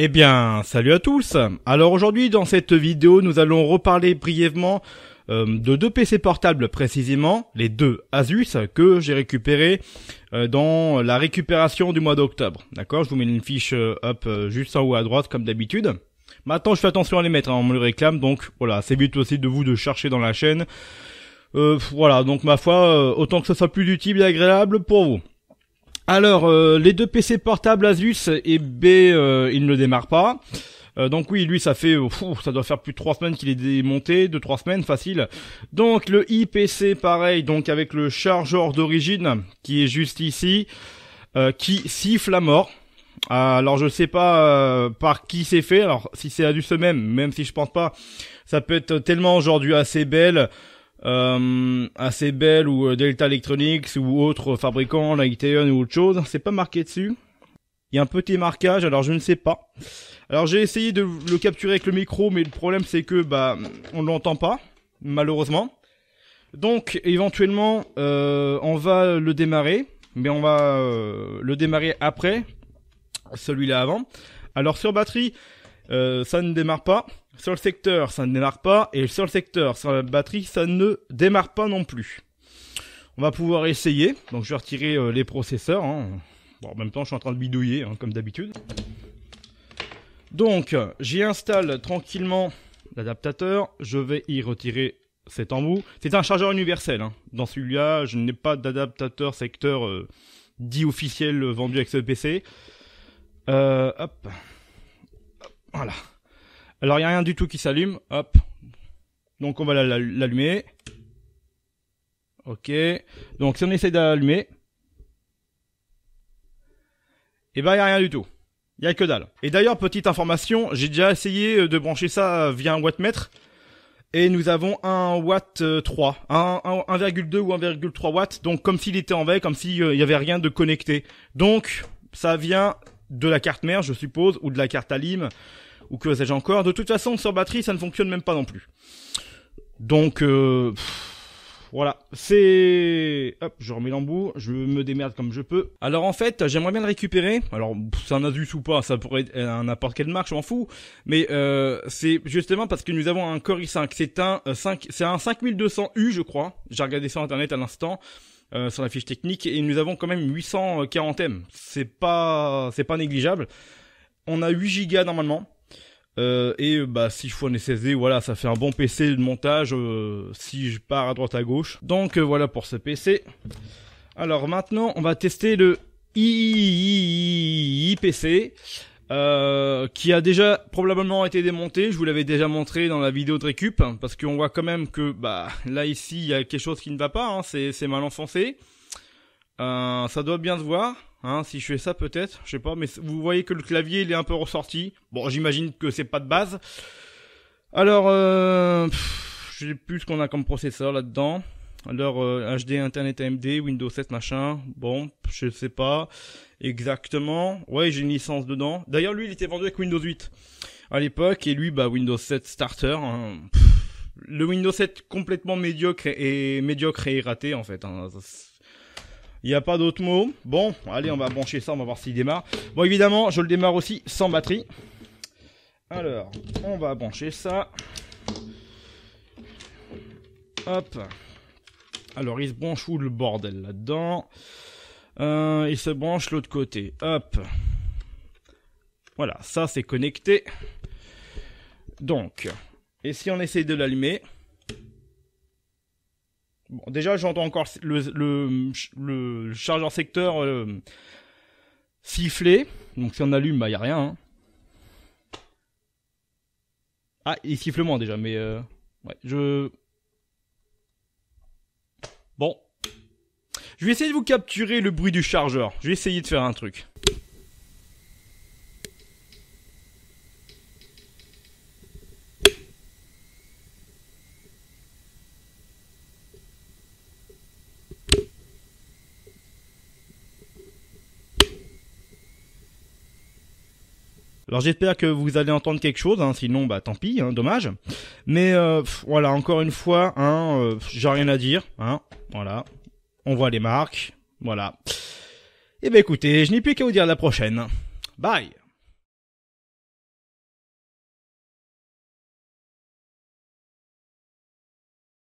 Eh bien, salut à tous Alors aujourd'hui, dans cette vidéo, nous allons reparler brièvement euh, de deux PC portables précisément, les deux Asus que j'ai récupérés euh, dans la récupération du mois d'octobre. D'accord Je vous mets une fiche euh, up juste en haut à droite comme d'habitude. Maintenant, je fais attention à les mettre, hein, on me le réclame, donc voilà, c'est vite aussi de vous de chercher dans la chaîne. voilà, donc ma foi, autant que ce soit plus utile et agréable pour vous. Alors, euh, les deux PC portables Asus et B, euh, il ne démarre pas. Euh, donc oui, lui, ça fait, ça doit faire plus de trois semaines qu'il est démonté, deux trois semaines facile. Donc le IPC, pareil, donc avec le chargeur d'origine qui est juste ici, qui siffle la mort. alors je sais pas par qui c'est fait. Alors si c'est Asus eux-mêmes, même si je pense pas, ça peut être tellement aujourd'hui assez belle. Euh, assez belle ou euh, Delta Electronics ou autre fabricant, la ou autre chose, hein, c'est pas marqué dessus. Il y a un petit marquage, alors je ne sais pas. Alors j'ai essayé de le capturer avec le micro, mais le problème c'est que bah on l'entend pas, malheureusement. Donc éventuellement euh, on va le démarrer, mais on va le démarrer après celui-là avant. Alors sur batterie, ça ne démarre pas. Sur le secteur, ça ne démarre pas. Et sur le secteur, sur la batterie, ça ne démarre pas non plus. On va pouvoir essayer. Donc je vais retirer euh, les processeurs. Hein. Bon, en même temps, je suis en train de bidouiller, hein, comme d'habitude. Donc, j'y installe tranquillement l'adaptateur. Je vais y retirer cet embout. C'est un chargeur universel. Hein. Dans celui-là, je n'ai pas d'adaptateur secteur euh, dit officiel euh, vendu avec ce PC. hop. Voilà. Alors il n'y a rien du tout qui s'allume. Hop. Donc on va l'allumer. Ok. Donc si on essaie d'allumer, eh ben il n'y a rien du tout. Il n'y a que dalle. Et d'ailleurs, petite information, j'ai déjà essayé euh, de brancher ça euh, via un wattmètre. Et nous avons un watt 3, euh, 1,2 ou 1,3 watts, donc comme s'il était en veille, comme s'il n'y avait rien de connecté. Donc, ça vient de la carte mère, je suppose, ou de la carte à lime, ou que sais-je encore. De toute façon, sur batterie, ça ne fonctionne même pas non plus. Donc euh, voilà, c'est hop, je remets l'embout, je me démerde comme je peux. Alors en fait, j'aimerais bien le récupérer. Alors c'est un asus ou pas, ça pourrait être euh, n'importe quelle marque, je m'en fous, mais euh, c'est justement parce que nous avons un Core i5, c'est un 5 c'est un 5200U, je crois. J'ai regardé sur internet à l'instant. sur la fiche technique et nous avons quand même 840 M. C'est pas c'est pas négligeable. On a 8 Go normalement. Euh, et bah si je fais un SSD, voilà, ça fait un bon PC de montage euh, si je pars à droite à gauche. Donc euh, voilà pour ce PC. Alors maintenant, on va tester le IPC qui a déjà probablement été démonté. Je vous l'avais déjà montré dans la vidéo de récup hein, parce qu'on voit quand même que bah là ici il y a quelque chose qui ne va pas. Hein, c'est mal enfoncé. Euh, ça doit bien se voir. Hein, si je fais ça peut-être, je sais pas, mais vous voyez que le clavier il est un peu ressorti. Bon, j'imagine que c'est pas de base. Alors, euh, je sais plus ce qu'on a comme processeur là-dedans. Alors HD, euh, Internet AMD, Windows 7 machin. Bon, je sais pas exactement. Ouais, j'ai une licence dedans. D'ailleurs, lui, il était vendu avec Windows 8 à l'époque, et lui, bah Windows 7 Starter. Hein. le Windows 7 complètement médiocre et, médiocre et raté en fait. Hein. Il n'y a pas d'autre mot. Bon, allez, on va brancher ça, on va voir s'il démarre. Bon, évidemment, je le démarre aussi sans batterie. Alors, on va brancher ça. Hop. Alors, il se branche où le bordel là-dedans euh, Il se branche l'autre côté. Hop. Voilà, ça c'est connecté. Donc, et si on essaye de l'allumer déjà, j'entends encore le, chargeur secteur euh, siffler. Donc si on allume, bah y a rien. Hein. Ah, il siffle moins déjà, mais euh, ouais, je. Bon, je vais essayer de vous capturer le bruit du chargeur. Je vais essayer de faire un truc. Alors j'espère que vous allez entendre quelque chose, hein. sinon bah tant pis, hein, dommage. Mais euh, voilà, encore une fois, hein, euh, j'ai rien à dire, hein, voilà. On voit les marques, voilà. Et eh ben écoutez, je n'ai plus qu'à vous dire à la prochaine. Bye